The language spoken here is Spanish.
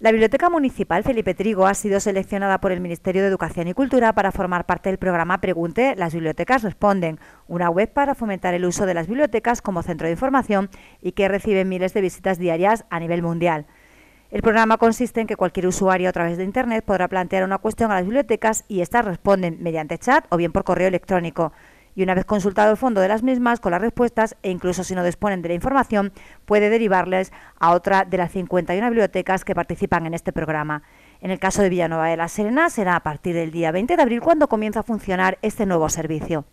La Biblioteca Municipal Felipe Trigo ha sido seleccionada por el Ministerio de Educación y Cultura para formar parte del programa Pregunte, las bibliotecas responden, una web para fomentar el uso de las bibliotecas como centro de información y que recibe miles de visitas diarias a nivel mundial. El programa consiste en que cualquier usuario a través de Internet podrá plantear una cuestión a las bibliotecas y éstas responden mediante chat o bien por correo electrónico y una vez consultado el fondo de las mismas con las respuestas e incluso si no disponen de la información, puede derivarles a otra de las 51 bibliotecas que participan en este programa. En el caso de Villanueva de la Serena será a partir del día 20 de abril cuando comienza a funcionar este nuevo servicio.